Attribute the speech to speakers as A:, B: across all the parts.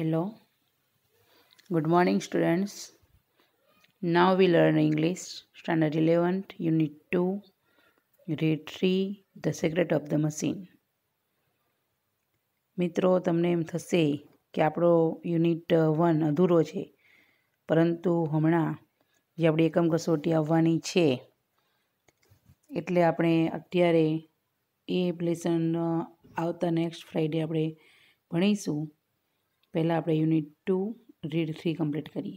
A: Hello. Good morning, students. Now we learn English, Standard 11, Unit 2, Grade 3, The Secret of the Machine. મિત્રો તમને એમ થશે કે આપણો unit one અધૂરો છે પરંતુ હમણાં જે આપણી એકમ કસોટી આવવાની છે એટલે આપણે અત્યારે એ લેસન આવતા નેક્સ્ટ ફ્રાઈડે આપણે ભણીશું પહેલાં આપણે unit two read three complete કરીએ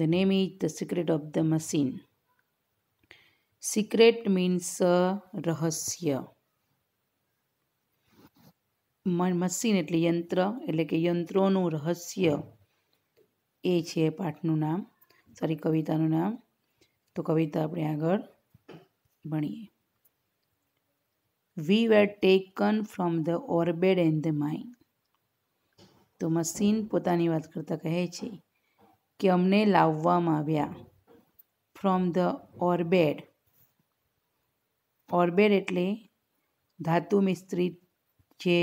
A: the name is the secret of the machine secret means રહસ્ય મશીન એટલે યંત્ર એટલે કે યંત્રોનું રહસ્ય એ છે પાઠનું નામ સોરી કવિતાનું નામ તો કવિતા આપણે આગળ ભણીએ we were taken from the ore bed and the mind તો મસીન પોતાની વાત કરતાં કહે છે કે અમને લાવવામાં આવ્યા ફ્રોમ ધ ઓર્બેડ ઓર્બેડ એટલે ધાતુ મિસ્ત્રી જે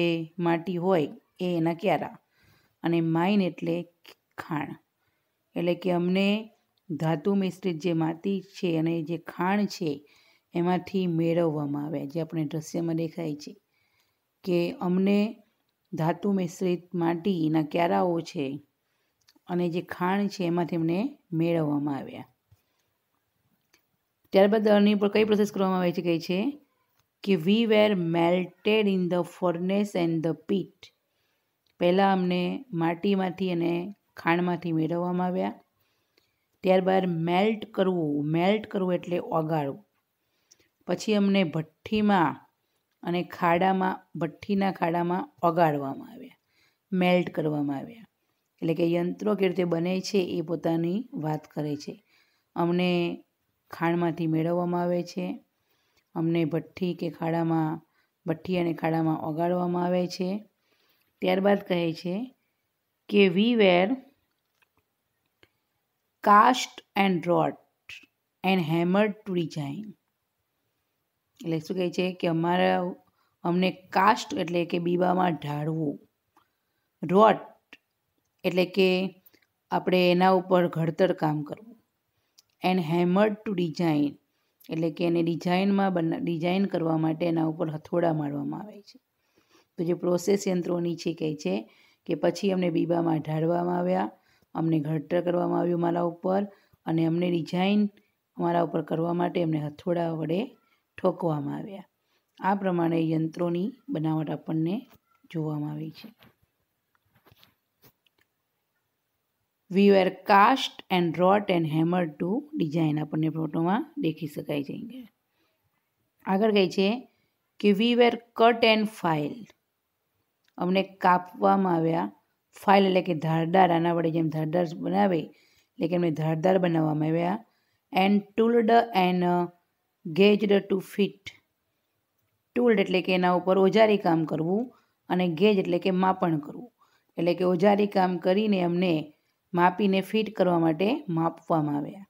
A: માટી હોય એ એના ક્યારા અને માઇન એટલે ખાણ એટલે કે અમને ધાતુ મિશ્રિત જે માટી છે અને જે ખાણ છે એમાંથી મેળવવામાં આવ્યા જે આપણે દ્રશ્યમાં દેખાય છે કે અમને ધાતુ મિશ્રિત માટીના ક્યારાઓ છે અને જે ખાણ છે એમાંથી એમને મેળવવામાં આવ્યા ત્યારબાદ અની પર કઈ પ્રોસેસ કરવામાં આવે છે કહે છે કે we were melted in the furnace and the pit પહેલાં અમને માટીમાંથી અને ખાણમાંથી મેળવવામાં આવ્યા ત્યારબાદ મેલ્ટ કરવું મેલ્ટ કરવું એટલે ઓગાળવું પછી અમને ભઠ્ઠીમાં અને ખાડામાં ભઠ્ઠીના ખાડામાં ઓગાળવામાં આવ્યા મેલ્ટ કરવામાં આવ્યા એટલે કે યંત્રો કેવી રીતે બને છે એ પોતાની વાત કરે છે અમને ખાણમાંથી મેળવવામાં આવે છે અમને ભઠ્ઠી કે ખાડામાં ભઠ્ઠી અને ખાડામાં ઓગાળવામાં આવે છે ત્યારબાદ કહે છે કે we were cast and wrought and hammer to design એટલે શું કહે છે કે અમારા અમને કાસ્ટ એટલે કે બીબામાં ઢાળવું રોટ એટલે કે આપણે એના ઉપર ઘડતર કામ કરવું એન્ડ હેમર ટુ ડિઝાઇન એટલે કે એને ડિઝાઇનમાં બના ડિઝાઇન કરવા માટે એના ઉપર હથોડા મારવામાં આવે છે તો જે પ્રોસેસ યંત્રોની છે કહે છે કે પછી અમને બીબામાં ઢાળવામાં આવ્યા અમને ઘડતર કરવામાં આવ્યું મારા ઉપર અને અમને ડિઝાઇન અમારા ઉપર કરવા માટે એમને હથોડા વડે ઠોકવામાં આવ્યા આ પ્રમાણે યંત્રોની બનાવટ આપણને જોવામાં આવી છે we were cast and wrought and hammer to design આપણને ફોટોમાં દેખી શકાય છે આગળ કહે છે કે we were cut and file અમને કાપવામાં આવ્યા ફાઇલ એટલે કે ધારદાર આના વડે જેમ ધારદાર બનાવે એટલે કે એમને ધારદાર બનાવવામાં આવ્યા and tooled and gauged to fit tooled એટલે કે એના ઉપર ઓજારી કામ કરવું અને ગેજ એટલે કે માપણ કરવું એટલે કે ઓજારી કામ કરીને અમને માપીને ફિટ કરવા માટે માપવામાં આવ્યા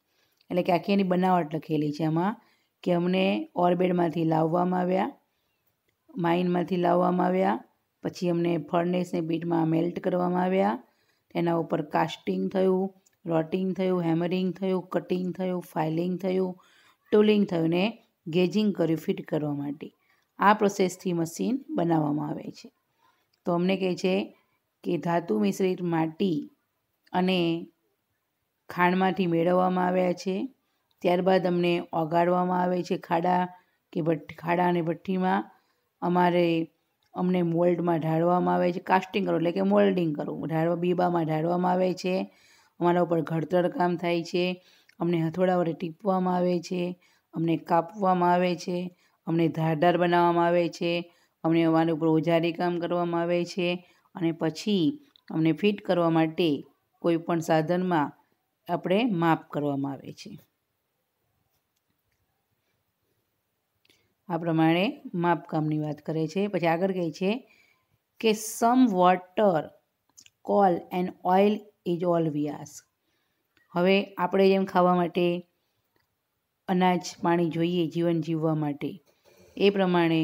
A: એટલે કે આખી એની બનાવટ લખેલી છે એમાં કે અમને ઓર્બેડમાંથી લાવવામાં આવ્યા માઇનમાંથી લાવવામાં આવ્યા પછી અમને ફર્નેસને બીટમાં મેલ્ટ કરવામાં આવ્યા એના ઉપર કાસ્ટિંગ થયું રોટિંગ થયું હેમરિંગ થયું કટિંગ થયું ફાઇલિંગ થયું ટૂલિંગ થયું ને ગેજિંગ કર્યું ફિટ કરવા માટે આ પ્રોસેસથી મશીન બનાવવામાં આવે છે તો અમને કહે છે કે ધાતુ મિશ્રિત માટી અને ખાંડમાંથી મેળવવામાં આવ્યા છે ત્યારબાદ અમને ઓગાળવામાં આવે છે ખાડા કે ભઠ્ઠી ખાડા અને ભઠ્ઠીમાં અમારે અમને મોલ્ડમાં ઢાળવામાં આવે છે કાસ્ટિંગ કરવું એટલે કે મોલ્ડિંગ કરવું ઢાળવા બીબામાં ઢાળવામાં આવે છે અમારા ઉપર ઘડતર કામ થાય છે અમને હથોડા વડે ટીપવામાં આવે છે અમને કાપવામાં આવે છે અમને ધારદાર બનાવવામાં આવે છે અમને અમારા ઉપર ઓજારી કામ કરવામાં આવે છે અને પછી અમને ફિટ કરવા માટે કોઈપણ સાધનમાં આપણે માપ કરવામાં આવે છે આ પ્રમાણે માપકામની વાત કરે છે પછી આગળ કહે છે કે some water coal and oil is all we ask હવે આપણે જેમ ખાવા માટે અનાજ પાણી જોઈએ જીવન જીવવા માટે એ પ્રમાણે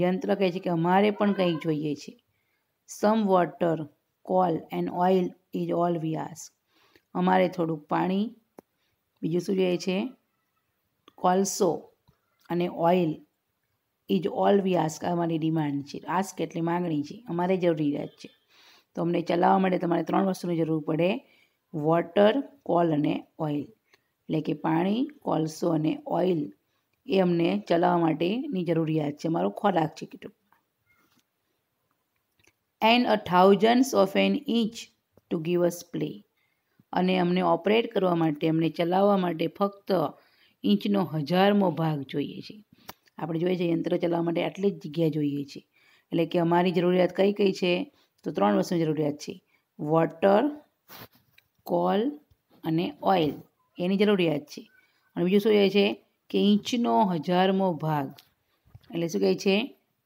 A: યંત્ર કહે છે કે અમારે પણ કંઈક જોઈએ છે some water coal and oil is all we ask અમારે થોડુંક પાણી બીજું શું જોઈએ છે કોલસો અને oil is all we ask અમારી ડિમાન્ડ છે આસ્ક એટલે માગણી છે અમારે જરૂરિયાત છે તો અમને ચલાવવા માટે તમારે ત્રણ વસ્તુની જરૂર પડે વોટર કોલ અને ઓઇલ એટલે કે પાણી કોલસો અને ઓઇલ એ અમને ચલાવવા માટેની જરૂરિયાત છે મારો ખોરાક છે કેટલું and a thousandths of an inch to give us play અને અમને ઓપરેટ કરવા માટે અમને ચલાવવા માટે ફક્ત ઇંચનો હજારમો ભાગ જોઈએ છે આપણે જોઈએ છીએ યંત્ર ચલાવવા માટે આટલી જ જગ્યા જોઈએ છે એટલે કે અમારી જરૂરિયાત કઈ કઈ છે તો ત્રણ વસ્તુની જરૂરિયાત છે વોટર કોલ અને ઓઇલ એની જરૂરિયાત છે અને બીજું શું કહે છે કે ઇંચનો હજારમો ભાગ એટલે શું કહે છે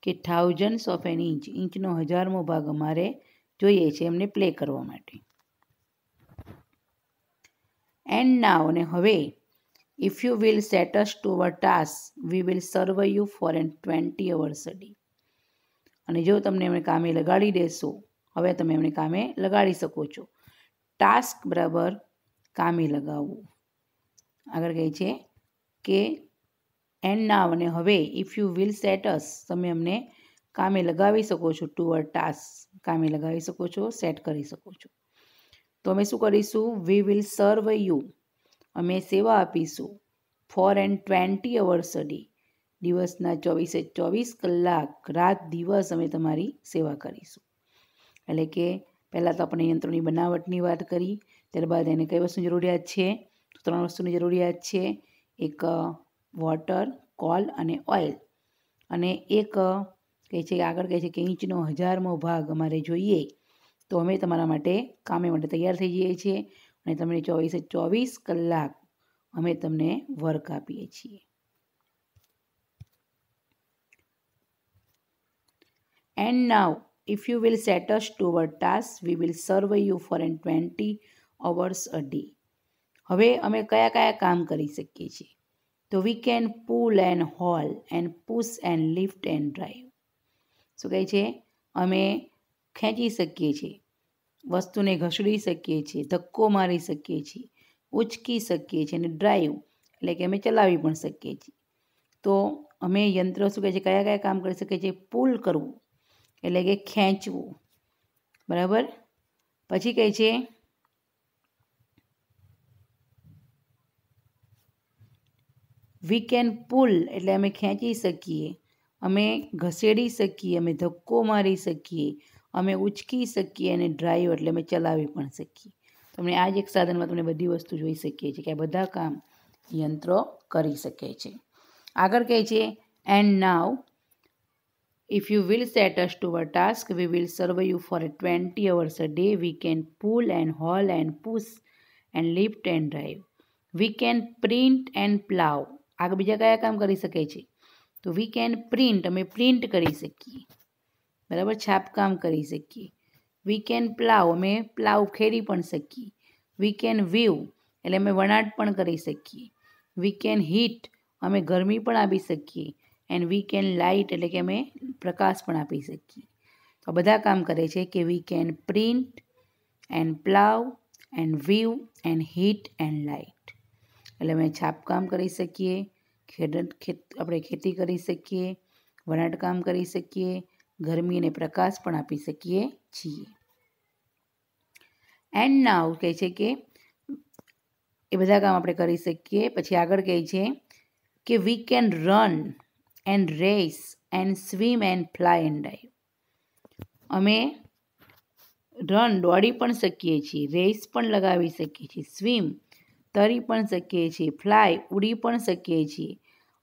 A: કે થાઉઝન્ડ્સ ઓફ એન ઇંચ ઇંચનો હજારમો ભાગ અમારે જોઈએ છે એમને પ્લે કરવા માટે એન્ડ નાવ અને હવે if you will set us to our task we will serve you four and twenty hours a day અને જો તમને એમને કામે લગાડી દેશો હવે તમે એમને કામે લગાડી શકો છો ટાસ્ક બરાબર કામે લગાવવું આગળ કહે છે કે એન્ડ નાવ અને હવે if you will set us તમે અમને કામે લગાવી શકો છો ટુઅર ટાસ્ક કામે લગાવી શકો છો સેટ કરી શકો છો તો અમે શું કરીશું વી વિલ સર્વ યુ અમે સેવા આપીશું ફોર એન્ડ ટ્વેન્ટી અવર્સ અડી દિવસના ચોવીસે ચોવીસ કલાક રાત દિવસ અમે તમારી સેવા કરીશું એટલે કે પહેલાં તો આપણે યંત્રોની બનાવટની વાત કરી ત્યારબાદ એને કઈ વસ્તુની જરૂરિયાત છે તો ત્રણ વસ્તુની જરૂરિયાત છે એક વોટર કોલ અને ઓઇલ અને એક કહે છે કે આગળ કહે છે કે ઇંચનો હજારમો ભાગ અમારે જોઈએ તો અમે તમારા માટે કામે માટે તૈયાર થઈ જઈએ છીએ અને તમને ચોવીસે ચોવીસ કલાક અમે તમને વર્ક આપીએ છીએ and now If you will set to toward task we will serve you four and twenty hours a day. હવે અમે કયા કયા કામ કરી શકીએ છીએ તો we can pull and haul and push and lift and drive શું કહે છે અમે ખેંચી શકીએ છીએ વસ્તુને ઘસડી શકીએ છીએ ધક્કો મારી શકીએ છીએ ઉચકી શકીએ છીએ અને ડ્રાઈવ એટલે કે અમે ચલાવી પણ શકીએ છીએ તો અમે યંત્ર શું કહે છે કયા કયા કામ કરી શકીએ છીએ પુલ કરવું એટલે કે ખેંચવું બરાબર પછી કહે છે વી કેન પુલ એટલે અમે ખેંચી શકીએ અમે ઘસેડી શકીએ અમે ધક્કો મારી શકીએ અમે ઉચકી શકીએ અને ડ્રાઈવ એટલે અમે ચલાવી પણ શકીએ તમને આ જ એક સાધનમાં તમને બધી વસ્તુ જોઈ શકીએ છીએ કે આ બધા કામ યંત્રો કરી શકે છે આગળ કહે છે and now If you will set us to a task, we will serve you for 20 hours a day. We can pull and haul and push and lift and drive. We can print and plow. આગળ બીજા કયા કામ કરી શકે છે તો we can print અમે print કરી શકીએ બરાબર છાપકામ કરી શકીએ વી કેન પ્લાવ અમે પ્લાવ ખેડી પણ શકીએ વી કેન વ્યૂ એટલે અમે વણાટ પણ કરી શકીએ વી કેન હીટ અમે ગરમી પણ આપી શકીએ એન્ડ વી કેન લાઇટ એટલે કે અમે પ્રકાશ પણ આપી શકીએ તો બધા કામ કરે છે કે we can print and plough and weave and heat and light એટલે અમે છાપકામ કરી શકીએ ખેડત ખેત આપણે ખેતી કરી શકીએ વણાટકામ કરી શકીએ ગરમી અને પ્રકાશ પણ આપી શકીએ છીએ એન્ડ નાવ કહે છે કે એ બધા કામ આપણે કરી શકીએ પછી આગળ કહે છે કે we can run and race and swim and fly and dive અમે રન દોડી પણ શકીએ છીએ રેસ પણ લગાવી શકીએ છીએ સ્વિમ તરી પણ શકીએ છીએ ફ્લાય ઉડી પણ શકીએ છીએ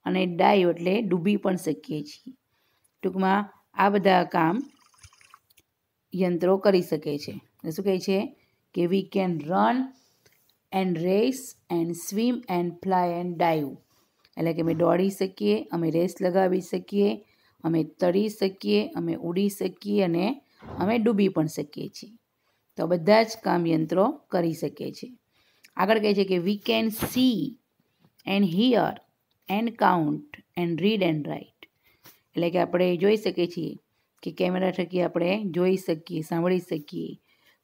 A: અને ડાઈવ એટલે ડૂબી પણ શકીએ છીએ ટૂંકમાં આ બધા કામ યંત્રો કરી શકે છે શું કહે છે કે we can run and race and swim and fly and dive એટલે કે અમે દોડી શકીએ અમે રેસ લગાવી શકીએ અમે તરી શકીએ અમે ઉડી શકીએ અને અમે ડૂબી પણ શકીએ છીએ તો બધા જ કામયંત્રો કરી શકીએ છીએ આગળ કહે છે કે we can see and hear and count and read and write એટલે કે આપણે જોઈ શકીએ છીએ કે કેમેરા થકી આપણે જોઈ શકીએ સાંભળી શકીએ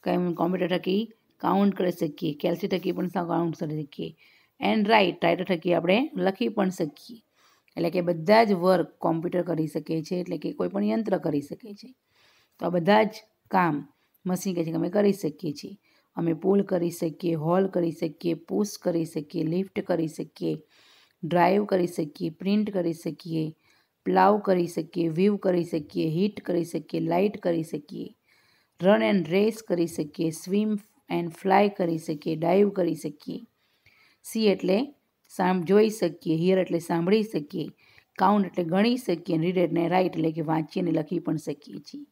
A: કંઈ કોમ્પ્યુટર થકી કાઉન્ટ કરી શકીએ કેલ્સી થકી પણ કાઉન્ટ કરી શકીએ એન્ડ રાઈટ ડાઈટ કરી આપણે લખી પણ સકીએ એટલે કે બધા જ વર્ક કમ્પ્યુટર કરી શકે છે એટલે કે કોઈ પણ યંત્ર કરી શકે છે તો આ બધા જ કામ મશીન કે જે અમે કરી સકીએ છીએ અમે પુલ કરી સકીએ હોલ કરી સકીએ પુશ કરી સકીએ લિફ્ટ કરી સકીએ ડ્રાઈવ કરી સકીએ પ્રિન્ટ કરી સકીએ પ્લાવ કરી સકીએ વ્યૂ કરી સકીએ હીટ કરી સકીએ લાઈટ કરી સકીએ રન એન્ડ રેસ કરી સકીએ સ્વિમ એન્ડ ફ્લાય કરી સકીએ ડાઈવ કરી સકીએ સી એટલે સામ જોઈ શકીએ હિયર એટલે સાંભળી શકીએ કાઉન્ટ એટલે ગણી શકીએ રીડ એટલે રાઈટ એટલે કે વાંચીને લખી પણ શકીએ છીએ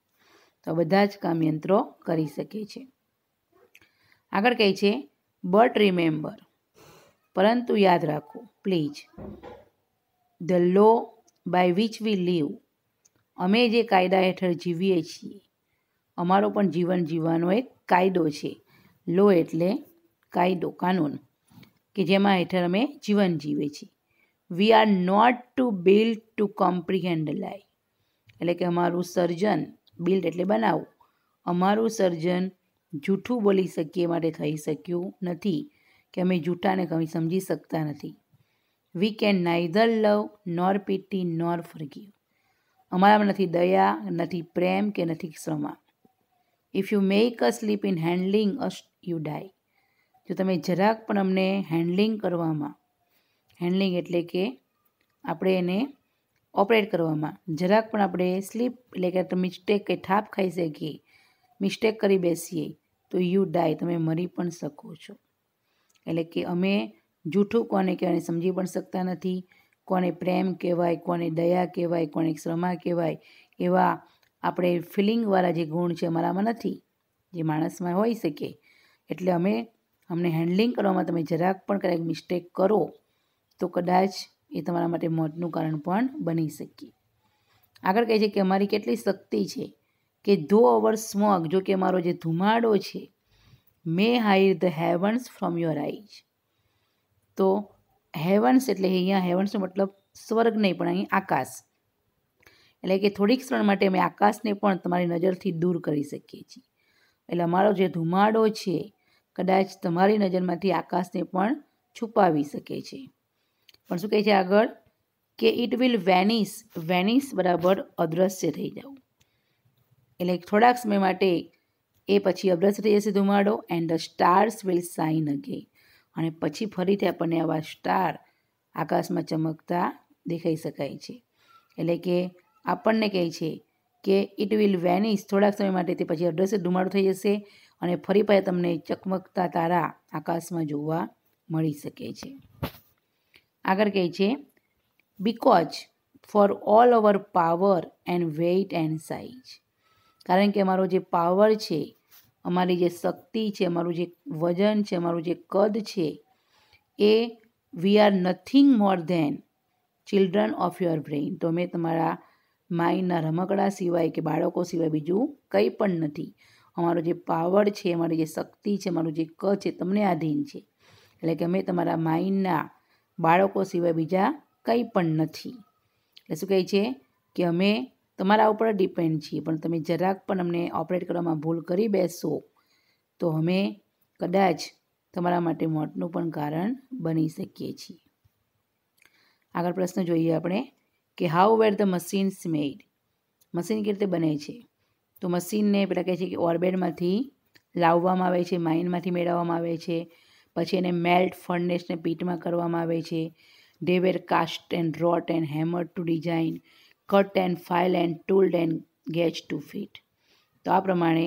A: તો બધા જ કામ યંત્રો કરી શકે છે આગળ કહે છે બટ રિમેમ્બર પરંતુ યાદ રાખો please the law by which we live અમે જે કાયદા હેઠળ જીવીએ છીએ અમારો પણ જીવન જીવવાનો એક કાયદો છે લો એટલે કાયદો કાનૂન કે જેમાં હેઠળ અમે જીવન જીવે છીએ we are not to build to comprehend lie એટલે કે અમારું સર્જન બિલ્ડ એટલે બનાવવું અમારું સર્જન જૂઠું બોલી શકીએ માટે થઈ શક્યું નથી કે અમે જૂઠાને કમી સમજી શકતા નથી we can neither love nor pity nor forgive અમારામાં નથી દયા નથી પ્રેમ કે નથી ક્ષમા if you make a slip in handling us you die જો તમે જરાક પણ અમને હેન્ડલિંગ કરવામાં હેન્ડલિંગ એટલે કે આપણે એને ઓપરેટ કરવામાં જરાક પણ આપણે સ્લીપ એટલે કે મિસ્ટેક કે ઠાપ ખાઈ શકીએ મિસ્ટેક કરી બેસીએ તો યુ ડાય તમે મરી પણ શકો છો એટલે કે અમે જૂઠું કોને કહેવાય સમજી પણ શકતા નથી કોને પ્રેમ કહેવાય કોને દયા કહેવાય કોને ક્ષમા કહેવાય એવા આપણે ફિલિંગવાળા જે ગુણ છે અમારામાં નથી જે માણસમાં હોઈ શકે એટલે અમે અમને હેન્ડલિંગ કરવામાં તમે જરાક પણ કદાચ મિસ્ટેક કરો તો કદાચ એ તમારા માટે મોતનું કારણ પણ બની શકીએ આગળ કહે છે કે અમારી કેટલી શક્તિ છે કે ધો અવર સ્મોગ જો કે અમારો જે ધુમાડો છે may hide the heavens from your eyes તો હેવન્સ એટલે અહીંયા હેવન્સનો મતલબ સ્વર્ગ નહીં પણ અહીં આકાશ એટલે કે થોડીક ક્ષણ માટે અમે આકાશને પણ તમારી નજરથી દૂર કરી શકીએ છીએ એટલે અમારો જે ધુમાડો છે કદાચ તમારી નજરમાંથી આકાશને પણ છુપાવી શકે છે પણ શું કહે છે આગળ કે ઇટ વિલ વેનિસ વેનિસ બરાબર અદ્રશ્ય થઈ જવું એટલે થોડાક સમય માટે એ પછી અદ્રશ્ય થઈ જશે ધુમાડો and the stars will shine again અને પછી ફરીથી આપણને આવા સ્ટાર આકાશમાં ચમકતા દેખાઈ શકાય છે એટલે કે આપણને કહે છે કે ઇટ વિલ વેનિશ થોડાક સમય માટે તે પછી અદ્રશ્ય ધુમાડો થઈ જશે અને ફરી પાછા તમને ચકમકતા તારા આકાશમાં જોવા મળી શકે છે આગળ કહે છે because for all our power and weight and size કારણ કે અમારો જે પાવર છે અમારી જે શક્તિ છે અમારું જે વજન છે અમારું જે કદ છે એ we are nothing more than children of your brain તો અમે તમારા માઇન્ડના રમકડા સિવાય કે બાળકો સિવાય બીજું કંઈ પણ નથી અમારું જે પાવર છે અમારી જે શક્તિ છે અમારું જે ક છે તમને આધીન છે એટલે કે અમે તમારા માઇન્ડના બાળકો સિવાય બીજા કંઈ પણ નથી એટલે શું કહે છે કે અમે તમારા ઉપર ડિપેન્ડ છીએ પણ તમે જરાક પણ અમને ઓપરેટ કરવામાં ભૂલ કરી બેસો તો અમે કદાચ તમારા માટે મોતનું પણ કારણ બની શકીએ છીએ આગળ પ્રશ્ન જોઈએ આપણે કે how were the machines made machine કેવી રીતે બને છે તો મશીનને પેલા કહે છે કે ઓર્બેટમાંથી લાવવામાં આવે છે માઇનમાંથી મેળવવામાં આવે છે પછી એને મેલ્ટ ફર્નેસને પીટમાં કરવામાં આવે છે they were cast and wrought and hammer to design cut and file and tooled and gauged to fit તો આ પ્રમાણે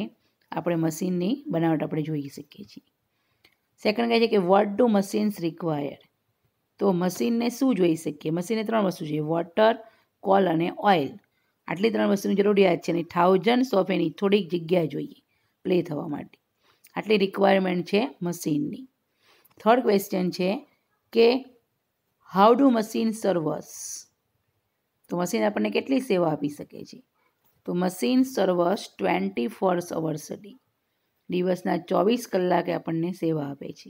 A: આપણે મશીનની બનાવટ આપણે જોઈ શકીએ છીએ સેકન્ડ કહે છે કે વોટ ડુ મશીન્સ રિક્વાયર તો મશીનને શું જોઈ શકીએ મશીનને ત્રણ વસ્તુ જોઈએ વોટર કોલ અને ઓઇલ આટલી ત્રણ વસ્તુની જરૂરિયાત છે અને થાઉઝન્ડ્સ ઓફ એની થોડીક જગ્યા જોઈએ પ્લે થવા માટે આટલી રિક્વાયરમેન્ટ છે મશીનની થર્ડ ક્વેશ્ચન છે કે હાઉ ડુ મશીન સર્વસ તો મશીન આપણને કેટલી સેવા આપી શકે છે તો machine serves twenty four hours day દિવસના ચોવીસ કલાકે આપણને સેવા આપે છે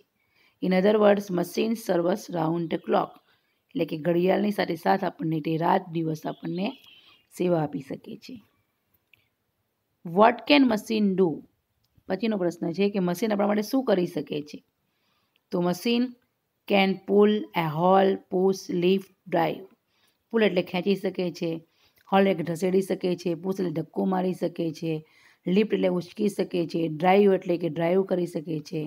A: in other words machine serves round the clock એટલે કે ઘડિયાળની સાથે સાથ આપણને તે રાત દિવસ આપણને સેવા આપી શકે છે વોટ કેન મશીન ડી પચિનો પ્રશ્ન છે કે મશીન આ પ્રમાણે શું કરી શકે છે તો machine can pull a haul push lift drive pull એટલે ખેંચી શકે છે હોલ એક ઢસેડી શકે છે પુશ એટલે ઠક્કો મારી શકે છે લિફ્ટ એટલે ઉછકી શકે છે ડ્રાઇવ એટલે કે ડ્રાઇવ કરી શકે છે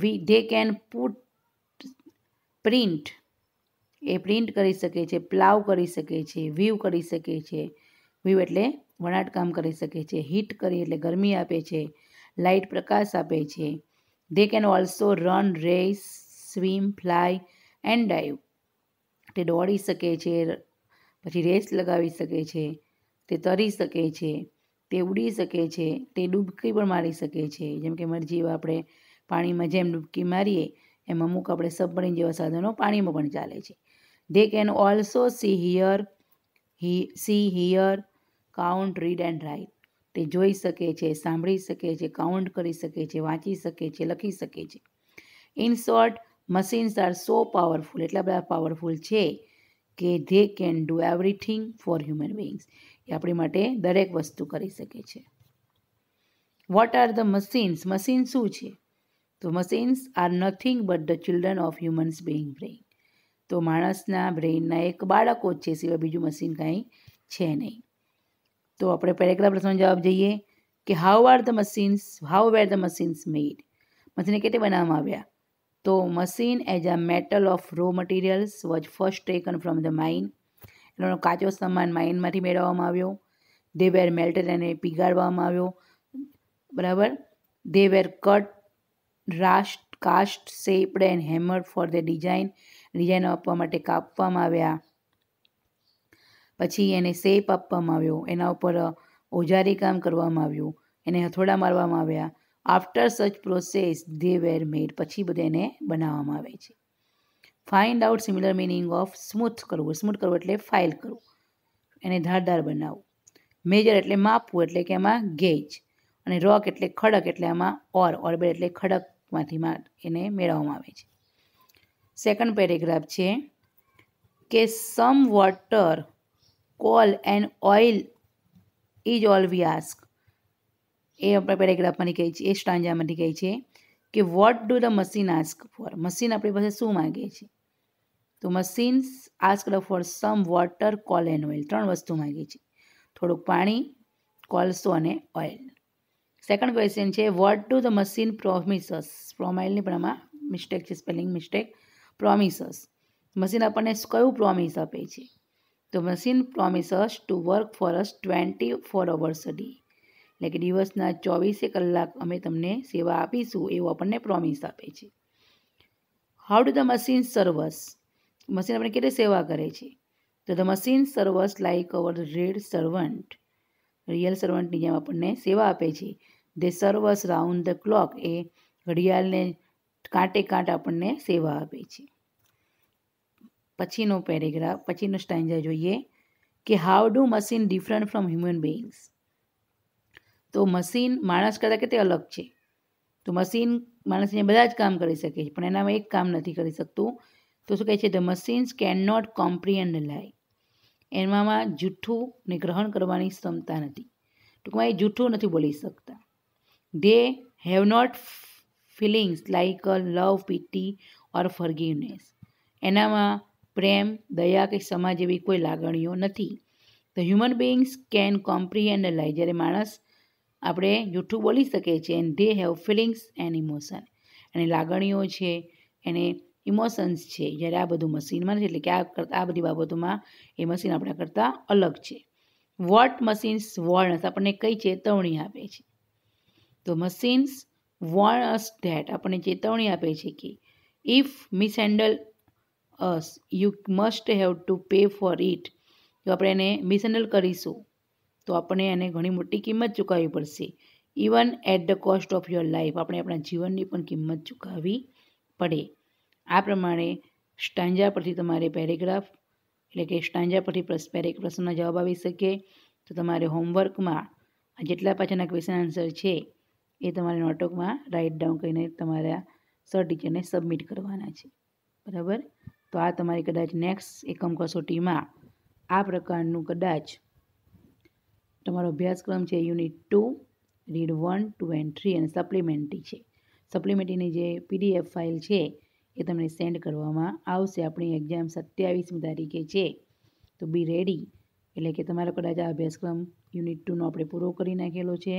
A: we they can put print એ પ્રિન્ટ કરી શકે છે પ્લાવ કરી શકે છે વ્યૂ કરી શકે છે વ્યૂ એટલે વણાટકામ કરી શકે છે હીટ કરી એટલે ગરમી આપે છે લાઇટ પ્રકાશ આપે છે they can also run race swim fly and dive તે દોડી શકે છે પછી રેસ લગાવી શકે છે તે તરી શકે છે તે ઉડી શકે છે તે ડૂબકી પણ મારી શકે છે જેમ કે મરજી આપણે પાણીમાં જેમ ડૂબકી મારીએ એમ અમુક આપણે સબમરીન જેવા સાધનો પાણીમાં પણ ચાલે છે they can also see here he, see here, count, read and write. તે જોઈ શકે છે સાંભળી શકે છે કાઉન્ટ કરી શકે છે વાંચી શકે છે લખી શકે છે in short machines are so powerful એટલા બધા પાવરફુલ છે કે they can do everything for human beings એ આપણી માટે દરેક વસ્તુ કરી શકે છે what are the machines machine શું છે તો machines are nothing but the children of humans being brain તો માણસના બ્રેઇનના એક બાળકો જ છે સિવાય બીજું મશીન કાંઈ છે નહીં તો આપણે પહેલા પ્રશ્નનો જવાબ જઈએ કે how are the machines how were the machines made મશીનને કેટલે બનાવવામાં આવ્યા તો machine as a metal of raw materials was first taken from the mine એનો કાચો સામાન માઇનમાંથી મેળવવામાં આવ્યો દે વેર મેલ્ટેડ એને પીગાડવામાં આવ્યો બરાબર they were cut wrought cast shaped and hammer for the design ડિઝાઇનો આપવા માટે કાપવામાં આવ્યા પછી એને શેપ આપવામાં આવ્યો એના ઉપર ઓજારી કામ કરવામાં આવ્યું એને હથોડા મારવામાં આવ્યા આફ્ટર સચ પ્રોસેસ ધે વેર મેડ પછી બધે એને બનાવવામાં આવે છે find out similar meaning of smooth કરવું સ્મૂથ કરવું એટલે ફાઇલ કરવું એને ધારદાર બનાવવું મેજર એટલે માપવું એટલે કે એમાં ગેજ અને રોક એટલે ખડક એટલે આમાં ઓર ઓર્બિટ એટલે ખડકમાંથી એને મેળવવામાં આવે છે સેકન્ડ પેરેગ્રાફ છે કે some water coal and oil is all we ask એ આપણે પેરેગ્રાફમાંથી કહે છે એ સ્ટાંજામાંથી કહે છે કે what do the machine ask for machine આપણી પાસે શું માગે છે તો machines ask for some water coal and oil ત્રણ વસ્તુ માગે છે થોડુંક પાણી કોલસો અને ઓઇલ સેકન્ડ ક્વેશ્ચન છે what do the machine promises પ્રોમાઇલની પણ આમાં મિસ્ટેક છે સ્પેલિંગ મિસ્ટેક પ્રોમિસસ મશીન આપણને કયું પ્રોમિસ આપે છે તો machine promises to work for us twenty four hours a day એટલે કે દિવસના ચોવીસે કલાક અમે તમને સેવા આપીશું એવું આપણને પ્રોમિસ આપે છે how do the machine serves machine આપણે કેટલી સેવા કરે છે તો the machine serves like our red servant real સર્વન્ટની જેમ આપણને સેવા આપે છે they serves round the clock એ ઘડિયાળને કાંટે કાંટ આપણને સેવા આપે છે પછીનો પેરેગ્રાફ પછીનો સ્ટાઇન્જા જોઈએ કે how do machine different from human beings તો મશીન માણસ કરતાં કે તે અલગ છે તો મશીન માણસને બધા જ કામ કરી શકે છે પણ એનામાં એક કામ નથી કરી શકતું તો શું કહે છે the machines can not comprehend lie એમાં જૂઠ્ઠુંને ગ્રહણ કરવાની ક્ષમતા નથી ટૂંકમાં એ જૂઠ્ઠું નથી બોલી શકતા they have not feelings like love pity or forgiveness એનામાં પ્રેમ દયા કે ક્ષમા જેવી કોઈ લાગણીઓ નથી the human beings can comprehend lie જ્યારે માણસ આપણે જૂઠું બોલી શકે છે and they have feelings and emotion અને લાગણીઓ છે એને ઇમોશન્સ છે જ્યારે આ બધું મશીનમાં નથી એટલે કે આ કરતાં આ બધી બાબતોમાં એ મશીન આપણા કરતાં અલગ છે વોટ મશીન્સ વોર્નસ આપણને કઈ ચેતવણી આપે છે તો મશીન્સ વોર્ન અસ ધેટ આપણને ચેતવણી આપે છે કે if mishandle us you must have to pay for it જો આપણે એને મિસહેન્ડલ કરીશું તો આપણે એને ઘણી મોટી કિંમત ચૂકવવી પડશે even at the cost of your life આપણે આપણા જીવનની પણ કિંમત ચૂકવવી પડે આ પ્રમાણે સ્ટાંજા પરથી તમારે પેરેગ્રાફ એટલે કે સ્ટાંજા પરથી પેરેક પ્રશ્નનો જવાબ આવી શકે તો તમારે હોમવર્કમાં જેટલા પાછળના ક્વેશ્ચન આન્સર છે એ તમારે નોટબુકમાં રાઇટ ડાઉન કરીને તમારા સર ટીચરને સબમિટ કરવાના છે બરાબર તો આ તમારી કદાચ નેક્સ્ટ એકમ કસોટીમાં આ પ્રકારનું કદાચ તમારો અભ્યાસક્રમ છે unit two read one two and three અને સપ્લિમેન્ટરી છે સપ્લિમેન્ટરીની જે પીડીએફ ફાઇલ છે એ તમને સેન્ડ કરવામાં આવશે આપણી એક્ઝામ સત્યાવીસમી તારીખે છે તો બી રેડી એટલે કે તમારો કદાચ આ અભ્યાસક્રમ યુનિટ ટુનો આપણે પૂરો કરી નાખેલો છે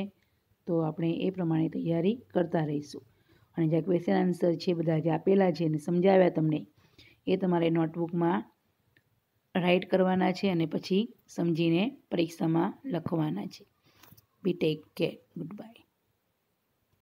A: તો આપણે એ પ્રમાણે તૈયારી કરતા રહીશું અને જે ક્વેશ્ચન આન્સર છે બધા જે આપેલા છે અને સમજાવ્યા તમને એ તમારે નોટબુકમાં રાઇટ કરવાના છે અને પછી સમજીને પરીક્ષામાં લખવાના છે be take care good by